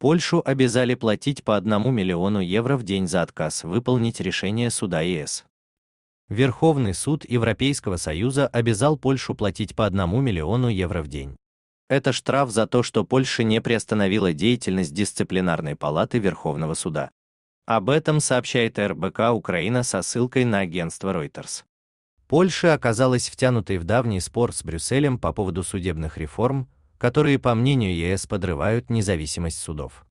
Польшу обязали платить по 1 миллиону евро в день за отказ выполнить решение суда ЕС. Верховный суд Европейского Союза обязал Польшу платить по 1 миллиону евро в день. Это штраф за то, что Польша не приостановила деятельность дисциплинарной палаты Верховного суда. Об этом сообщает РБК Украина со ссылкой на агентство Reuters. Польша оказалась втянутой в давний спор с Брюсселем по поводу судебных реформ, которые, по мнению ЕС, подрывают независимость судов.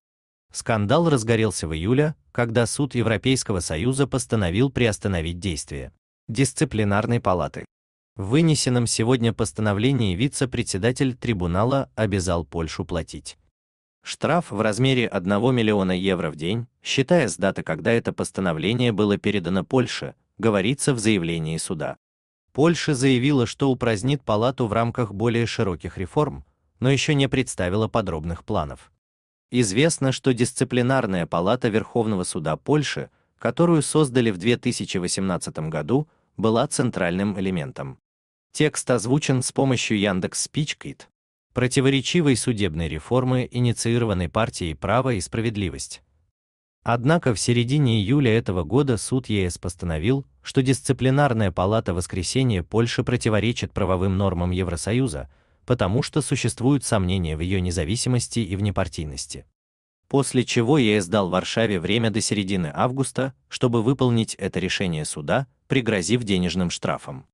Скандал разгорелся в июле, когда суд Европейского Союза постановил приостановить действие дисциплинарной палаты. В вынесенном сегодня постановлении вице-председатель трибунала обязал Польшу платить штраф в размере 1 миллиона евро в день, считая с даты, когда это постановление было передано Польше, говорится в заявлении суда. Польша заявила, что упразднит палату в рамках более широких реформ, но еще не представила подробных планов. Известно, что дисциплинарная палата Верховного суда Польши, которую создали в 2018 году, была центральным элементом. Текст озвучен с помощью Яндекс Спичкит, противоречивой судебной реформы, инициированной партией Право и справедливость. Однако в середине июля этого года суд ЕС постановил, что дисциплинарная палата воскресенья Польши противоречит правовым нормам Евросоюза, потому что существуют сомнения в ее независимости и внепартийности. После чего ЕС дал Варшаве время до середины августа, чтобы выполнить это решение суда, пригрозив денежным штрафом.